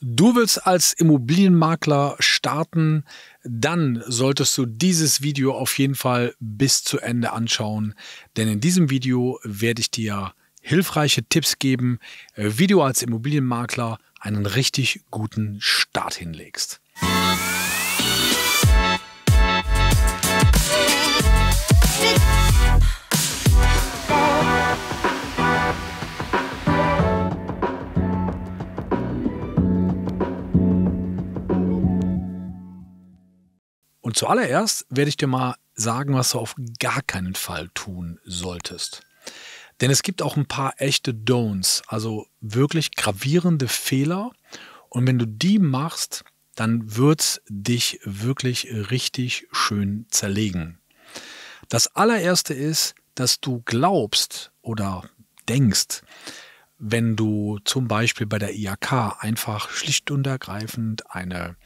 Du willst als Immobilienmakler starten, dann solltest du dieses Video auf jeden Fall bis zu Ende anschauen, denn in diesem Video werde ich dir hilfreiche Tipps geben, wie du als Immobilienmakler einen richtig guten Start hinlegst. Musik Und zuallererst werde ich dir mal sagen, was du auf gar keinen Fall tun solltest. Denn es gibt auch ein paar echte Don'ts, also wirklich gravierende Fehler. Und wenn du die machst, dann wird es dich wirklich richtig schön zerlegen. Das allererste ist, dass du glaubst oder denkst, wenn du zum Beispiel bei der IAK einfach schlicht und ergreifend eine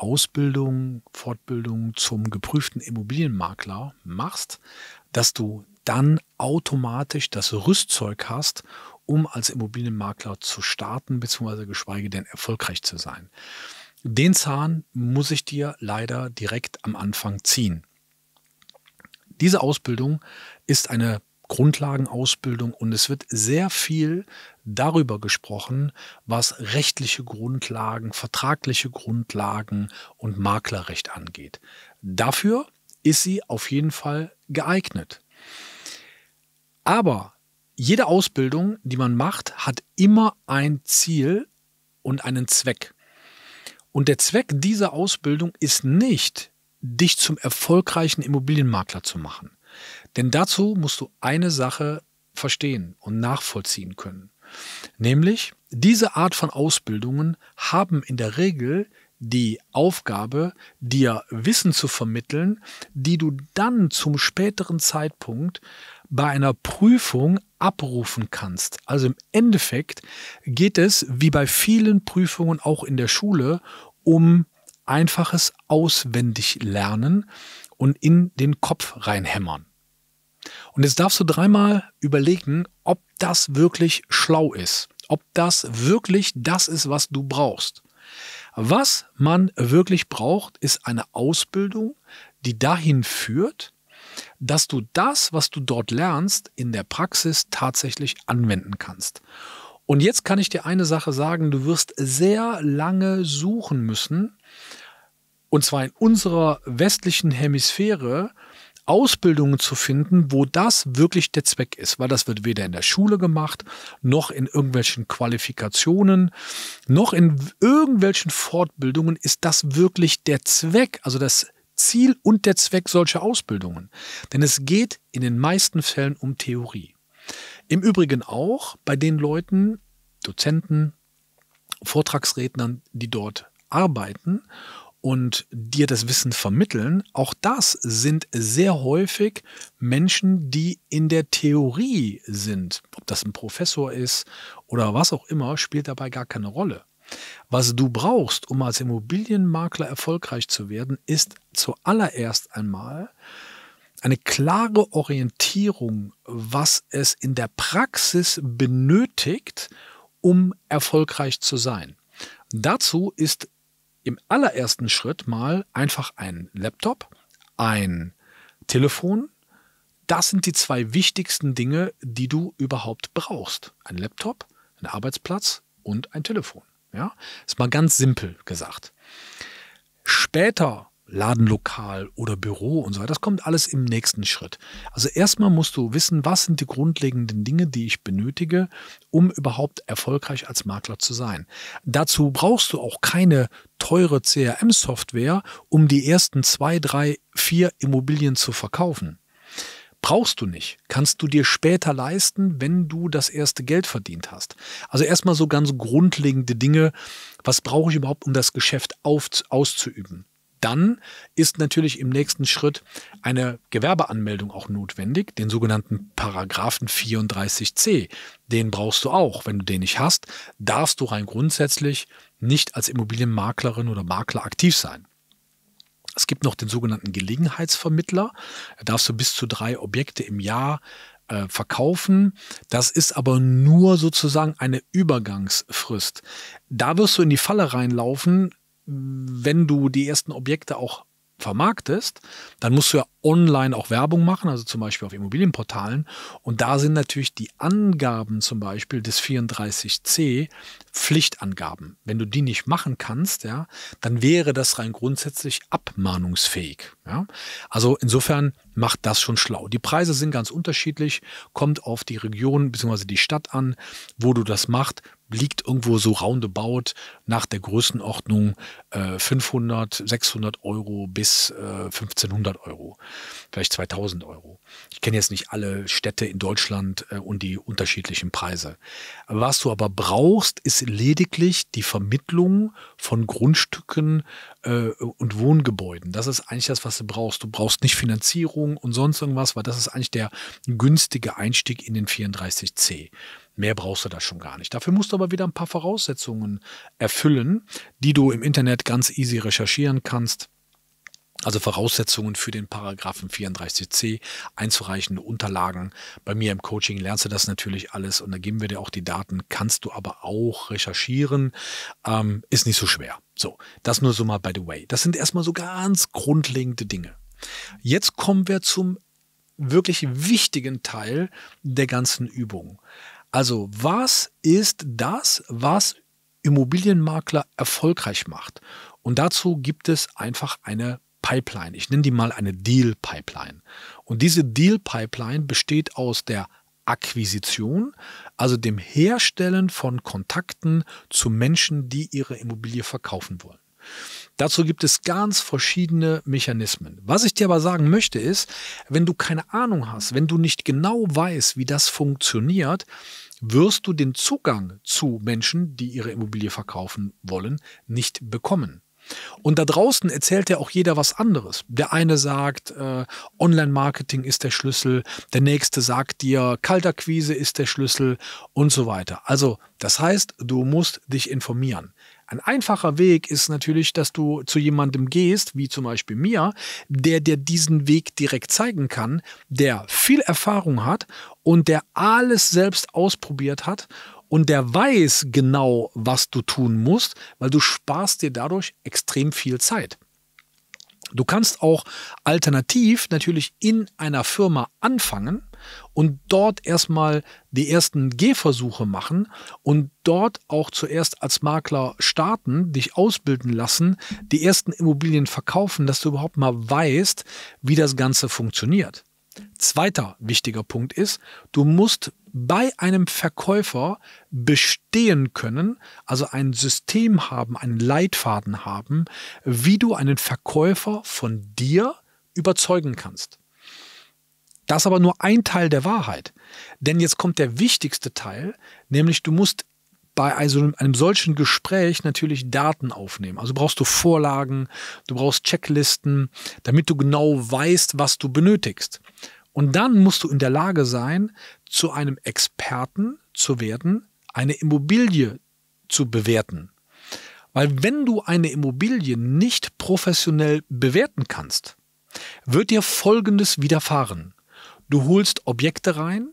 Ausbildung, Fortbildung zum geprüften Immobilienmakler machst, dass du dann automatisch das Rüstzeug hast, um als Immobilienmakler zu starten, beziehungsweise geschweige denn erfolgreich zu sein. Den Zahn muss ich dir leider direkt am Anfang ziehen. Diese Ausbildung ist eine Grundlagenausbildung und es wird sehr viel darüber gesprochen, was rechtliche Grundlagen, vertragliche Grundlagen und Maklerrecht angeht. Dafür ist sie auf jeden Fall geeignet. Aber jede Ausbildung, die man macht, hat immer ein Ziel und einen Zweck. Und der Zweck dieser Ausbildung ist nicht, dich zum erfolgreichen Immobilienmakler zu machen. Denn dazu musst du eine Sache verstehen und nachvollziehen können. Nämlich, diese Art von Ausbildungen haben in der Regel die Aufgabe, dir Wissen zu vermitteln, die du dann zum späteren Zeitpunkt bei einer Prüfung abrufen kannst. Also im Endeffekt geht es, wie bei vielen Prüfungen auch in der Schule, um einfaches Auswendiglernen und in den Kopf reinhämmern. Und jetzt darfst du dreimal überlegen, ob das wirklich schlau ist, ob das wirklich das ist, was du brauchst. Was man wirklich braucht, ist eine Ausbildung, die dahin führt, dass du das, was du dort lernst, in der Praxis tatsächlich anwenden kannst. Und jetzt kann ich dir eine Sache sagen, du wirst sehr lange suchen müssen, und zwar in unserer westlichen Hemisphäre, Ausbildungen zu finden, wo das wirklich der Zweck ist, weil das wird weder in der Schule gemacht, noch in irgendwelchen Qualifikationen, noch in irgendwelchen Fortbildungen ist das wirklich der Zweck, also das Ziel und der Zweck solcher Ausbildungen. Denn es geht in den meisten Fällen um Theorie. Im Übrigen auch bei den Leuten, Dozenten, Vortragsrednern, die dort arbeiten und dir das Wissen vermitteln, auch das sind sehr häufig Menschen, die in der Theorie sind. Ob das ein Professor ist oder was auch immer, spielt dabei gar keine Rolle. Was du brauchst, um als Immobilienmakler erfolgreich zu werden, ist zuallererst einmal eine klare Orientierung, was es in der Praxis benötigt, um erfolgreich zu sein. Dazu ist im allerersten Schritt mal einfach ein Laptop, ein Telefon. Das sind die zwei wichtigsten Dinge, die du überhaupt brauchst. Ein Laptop, ein Arbeitsplatz und ein Telefon. Ja, ist mal ganz simpel gesagt. Später Ladenlokal oder Büro und so weiter. Das kommt alles im nächsten Schritt. Also erstmal musst du wissen, was sind die grundlegenden Dinge, die ich benötige, um überhaupt erfolgreich als Makler zu sein. Dazu brauchst du auch keine teure CRM-Software, um die ersten zwei, drei, vier Immobilien zu verkaufen. Brauchst du nicht. Kannst du dir später leisten, wenn du das erste Geld verdient hast. Also erstmal so ganz grundlegende Dinge. Was brauche ich überhaupt, um das Geschäft auf, auszuüben? dann ist natürlich im nächsten Schritt eine Gewerbeanmeldung auch notwendig, den sogenannten Paragraphen 34c. Den brauchst du auch. Wenn du den nicht hast, darfst du rein grundsätzlich nicht als Immobilienmaklerin oder Makler aktiv sein. Es gibt noch den sogenannten Gelegenheitsvermittler. Da darfst du bis zu drei Objekte im Jahr äh, verkaufen. Das ist aber nur sozusagen eine Übergangsfrist. Da wirst du in die Falle reinlaufen, wenn du die ersten Objekte auch vermarktest, dann musst du ja online auch Werbung machen, also zum Beispiel auf Immobilienportalen. Und da sind natürlich die Angaben zum Beispiel des 34c Pflichtangaben. Wenn du die nicht machen kannst, ja, dann wäre das rein grundsätzlich abmahnungsfähig. Ja. Also insofern macht das schon schlau. Die Preise sind ganz unterschiedlich, kommt auf die Region bzw. die Stadt an, wo du das machst liegt irgendwo so roundabout nach der Größenordnung äh, 500, 600 Euro bis äh, 1500 Euro, vielleicht 2000 Euro. Ich kenne jetzt nicht alle Städte in Deutschland äh, und die unterschiedlichen Preise. was du aber brauchst, ist lediglich die Vermittlung von Grundstücken äh, und Wohngebäuden. Das ist eigentlich das, was du brauchst. Du brauchst nicht Finanzierung und sonst irgendwas, weil das ist eigentlich der günstige Einstieg in den 34c. Mehr brauchst du da schon gar nicht. Dafür musst du aber wieder ein paar Voraussetzungen erfüllen, die du im Internet ganz easy recherchieren kannst. Also Voraussetzungen für den Paragraphen 34c, einzureichende Unterlagen. Bei mir im Coaching lernst du das natürlich alles und da geben wir dir auch die Daten, kannst du aber auch recherchieren. Ähm, ist nicht so schwer. So, das nur so mal by the way. Das sind erstmal so ganz grundlegende Dinge. Jetzt kommen wir zum wirklich wichtigen Teil der ganzen Übung. Also was ist das, was Immobilienmakler erfolgreich macht? Und dazu gibt es einfach eine Pipeline. Ich nenne die mal eine Deal-Pipeline. Und diese Deal-Pipeline besteht aus der Akquisition, also dem Herstellen von Kontakten zu Menschen, die ihre Immobilie verkaufen wollen. Dazu gibt es ganz verschiedene Mechanismen. Was ich dir aber sagen möchte ist, wenn du keine Ahnung hast, wenn du nicht genau weißt, wie das funktioniert, wirst du den Zugang zu Menschen, die ihre Immobilie verkaufen wollen, nicht bekommen. Und da draußen erzählt ja auch jeder was anderes. Der eine sagt, äh, Online-Marketing ist der Schlüssel, der nächste sagt dir, Kaltakquise ist der Schlüssel und so weiter. Also das heißt, du musst dich informieren. Ein einfacher Weg ist natürlich, dass du zu jemandem gehst, wie zum Beispiel mir, der dir diesen Weg direkt zeigen kann, der viel Erfahrung hat und der alles selbst ausprobiert hat und der weiß genau, was du tun musst, weil du sparst dir dadurch extrem viel Zeit. Du kannst auch alternativ natürlich in einer Firma anfangen und dort erstmal die ersten Gehversuche machen und dort auch zuerst als Makler starten, dich ausbilden lassen, die ersten Immobilien verkaufen, dass du überhaupt mal weißt, wie das Ganze funktioniert. Zweiter wichtiger Punkt ist, du musst bei einem Verkäufer bestehen können, also ein System haben, einen Leitfaden haben, wie du einen Verkäufer von dir überzeugen kannst. Das ist aber nur ein Teil der Wahrheit. Denn jetzt kommt der wichtigste Teil, nämlich du musst bei also einem solchen Gespräch natürlich Daten aufnehmen. Also brauchst du Vorlagen, du brauchst Checklisten, damit du genau weißt, was du benötigst. Und dann musst du in der Lage sein, zu einem Experten zu werden, eine Immobilie zu bewerten. Weil wenn du eine Immobilie nicht professionell bewerten kannst, wird dir Folgendes widerfahren. Du holst Objekte rein,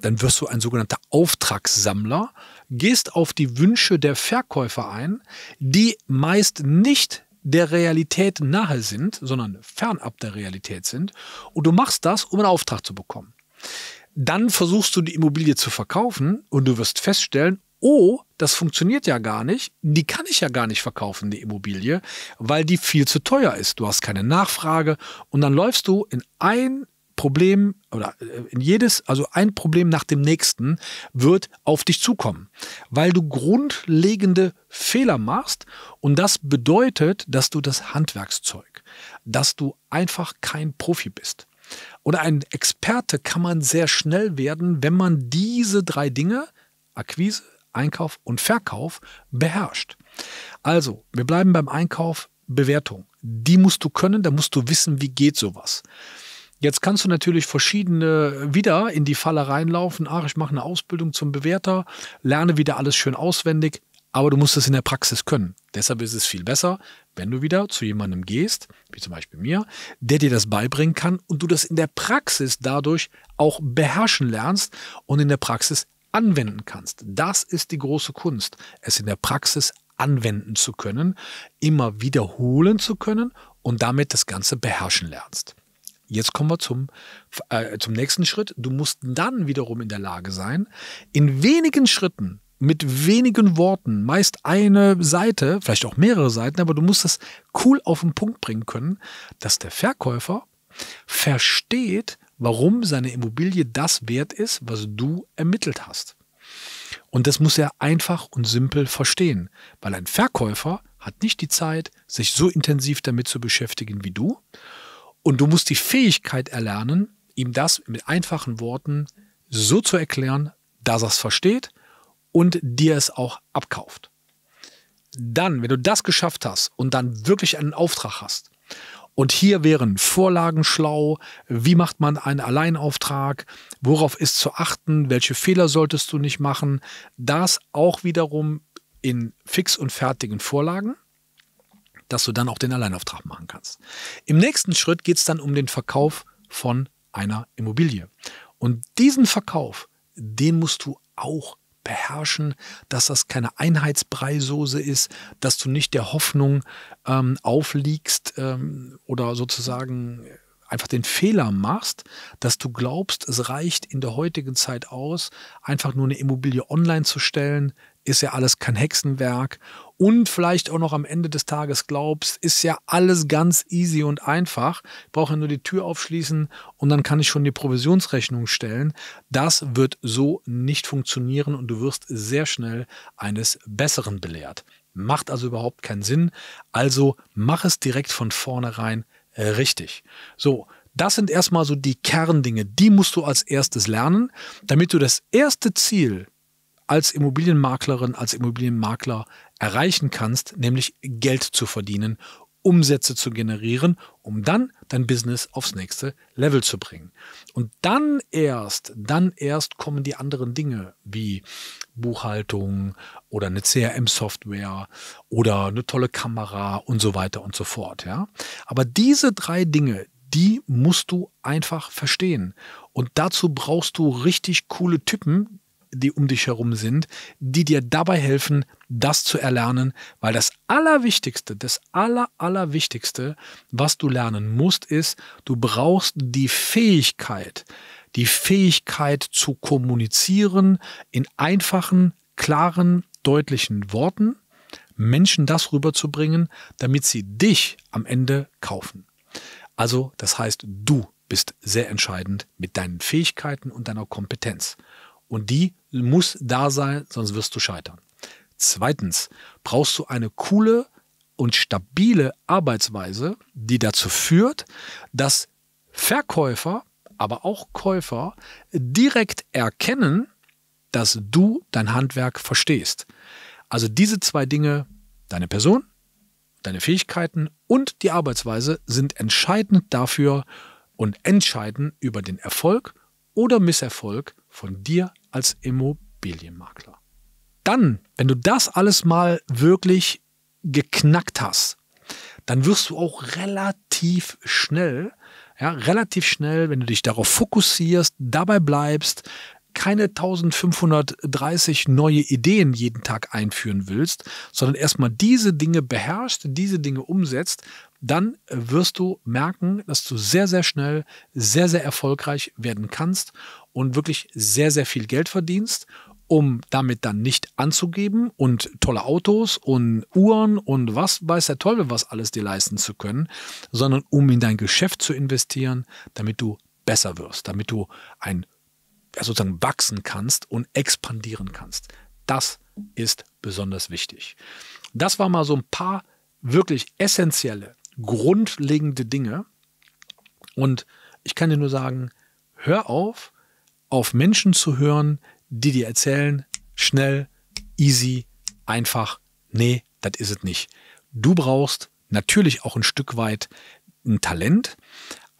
dann wirst du ein sogenannter Auftragssammler, gehst auf die Wünsche der Verkäufer ein, die meist nicht der Realität nahe sind, sondern fernab der Realität sind. Und du machst das, um einen Auftrag zu bekommen. Dann versuchst du die Immobilie zu verkaufen und du wirst feststellen, oh, das funktioniert ja gar nicht, die kann ich ja gar nicht verkaufen, die Immobilie, weil die viel zu teuer ist. Du hast keine Nachfrage und dann läufst du in ein Problem oder äh, in jedes, also ein Problem nach dem nächsten wird auf dich zukommen, weil du grundlegende Fehler machst und das bedeutet, dass du das Handwerkszeug, dass du einfach kein Profi bist. Oder ein Experte kann man sehr schnell werden, wenn man diese drei Dinge, Akquise, Einkauf und Verkauf, beherrscht. Also, wir bleiben beim Einkauf, Bewertung. Die musst du können, da musst du wissen, wie geht sowas. Jetzt kannst du natürlich verschiedene äh, wieder in die Falle reinlaufen. Ach, ich mache eine Ausbildung zum Bewerter, lerne wieder alles schön auswendig, aber du musst es in der Praxis können. Deshalb ist es viel besser, wenn du wieder zu jemandem gehst, wie zum Beispiel mir, der dir das beibringen kann und du das in der Praxis dadurch auch beherrschen lernst und in der Praxis anwenden kannst. Das ist die große Kunst, es in der Praxis anwenden zu können, immer wiederholen zu können und damit das Ganze beherrschen lernst. Jetzt kommen wir zum, äh, zum nächsten Schritt. Du musst dann wiederum in der Lage sein, in wenigen Schritten, mit wenigen Worten, meist eine Seite, vielleicht auch mehrere Seiten, aber du musst das cool auf den Punkt bringen können, dass der Verkäufer versteht, warum seine Immobilie das wert ist, was du ermittelt hast. Und das muss er einfach und simpel verstehen, weil ein Verkäufer hat nicht die Zeit, sich so intensiv damit zu beschäftigen wie du und du musst die Fähigkeit erlernen, ihm das mit einfachen Worten so zu erklären, dass er es versteht und dir es auch abkauft. Dann, wenn du das geschafft hast und dann wirklich einen Auftrag hast, und hier wären Vorlagen schlau, wie macht man einen Alleinauftrag, worauf ist zu achten, welche Fehler solltest du nicht machen, das auch wiederum in fix und fertigen Vorlagen dass du dann auch den Alleinauftrag machen kannst. Im nächsten Schritt geht es dann um den Verkauf von einer Immobilie. Und diesen Verkauf, den musst du auch beherrschen, dass das keine Einheitsbreisoße ist, dass du nicht der Hoffnung ähm, aufliegst ähm, oder sozusagen einfach den Fehler machst, dass du glaubst, es reicht in der heutigen Zeit aus, einfach nur eine Immobilie online zu stellen, ist ja alles kein Hexenwerk und vielleicht auch noch am Ende des Tages glaubst, ist ja alles ganz easy und einfach. Ich brauche nur die Tür aufschließen und dann kann ich schon die Provisionsrechnung stellen. Das wird so nicht funktionieren und du wirst sehr schnell eines Besseren belehrt. Macht also überhaupt keinen Sinn. Also mach es direkt von vornherein äh, richtig. So, das sind erstmal so die Kerndinge, die musst du als erstes lernen, damit du das erste Ziel, als Immobilienmaklerin, als Immobilienmakler erreichen kannst, nämlich Geld zu verdienen, Umsätze zu generieren, um dann dein Business aufs nächste Level zu bringen. Und dann erst, dann erst kommen die anderen Dinge wie Buchhaltung oder eine CRM-Software oder eine tolle Kamera und so weiter und so fort. Ja? Aber diese drei Dinge, die musst du einfach verstehen. Und dazu brauchst du richtig coole Typen, die um dich herum sind, die dir dabei helfen, das zu erlernen, weil das Allerwichtigste, das Aller, Allerwichtigste, was du lernen musst, ist, du brauchst die Fähigkeit, die Fähigkeit zu kommunizieren in einfachen, klaren, deutlichen Worten, Menschen das rüberzubringen, damit sie dich am Ende kaufen. Also, das heißt, du bist sehr entscheidend mit deinen Fähigkeiten und deiner Kompetenz. Und die muss da sein, sonst wirst du scheitern. Zweitens brauchst du eine coole und stabile Arbeitsweise, die dazu führt, dass Verkäufer, aber auch Käufer direkt erkennen, dass du dein Handwerk verstehst. Also diese zwei Dinge, deine Person, deine Fähigkeiten und die Arbeitsweise sind entscheidend dafür und entscheiden über den Erfolg oder Misserfolg von dir als Immobilienmakler. Dann, wenn du das alles mal wirklich geknackt hast, dann wirst du auch relativ schnell, ja, relativ schnell, wenn du dich darauf fokussierst, dabei bleibst keine 1530 neue Ideen jeden Tag einführen willst, sondern erstmal diese Dinge beherrschst, diese Dinge umsetzt, dann wirst du merken, dass du sehr, sehr schnell, sehr, sehr erfolgreich werden kannst und wirklich sehr, sehr viel Geld verdienst um damit dann nicht anzugeben und tolle Autos und Uhren und was weiß der Teufel was alles dir leisten zu können, sondern um in dein Geschäft zu investieren, damit du besser wirst, damit du ein sozusagen wachsen kannst und expandieren kannst. Das ist besonders wichtig. Das war mal so ein paar wirklich essentielle, grundlegende Dinge. Und ich kann dir nur sagen, hör auf, auf Menschen zu hören, die dir erzählen, schnell, easy, einfach, nee, das ist es nicht. Du brauchst natürlich auch ein Stück weit ein Talent,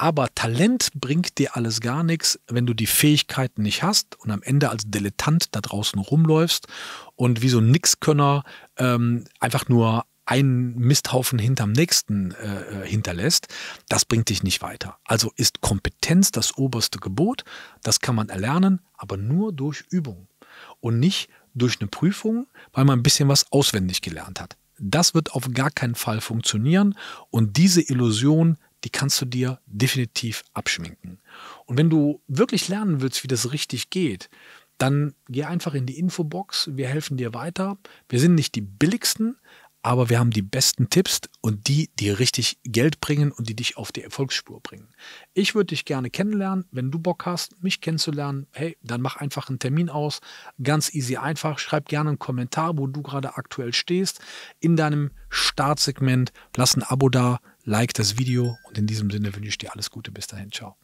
aber Talent bringt dir alles gar nichts, wenn du die Fähigkeiten nicht hast und am Ende als Dilettant da draußen rumläufst und wie so ein Nixkönner ähm, einfach nur einen Misthaufen hinterm nächsten äh, äh, hinterlässt, das bringt dich nicht weiter. Also ist Kompetenz das oberste Gebot, das kann man erlernen, aber nur durch Übung und nicht durch eine Prüfung, weil man ein bisschen was auswendig gelernt hat. Das wird auf gar keinen Fall funktionieren und diese Illusion die kannst du dir definitiv abschminken. Und wenn du wirklich lernen willst, wie das richtig geht, dann geh einfach in die Infobox. Wir helfen dir weiter. Wir sind nicht die billigsten, aber wir haben die besten Tipps und die, die richtig Geld bringen und die dich auf die Erfolgsspur bringen. Ich würde dich gerne kennenlernen. Wenn du Bock hast, mich kennenzulernen, hey, dann mach einfach einen Termin aus. Ganz easy einfach. Schreib gerne einen Kommentar, wo du gerade aktuell stehst in deinem Startsegment. Lass ein Abo da, like das Video und in diesem Sinne wünsche ich dir alles Gute. Bis dahin, ciao.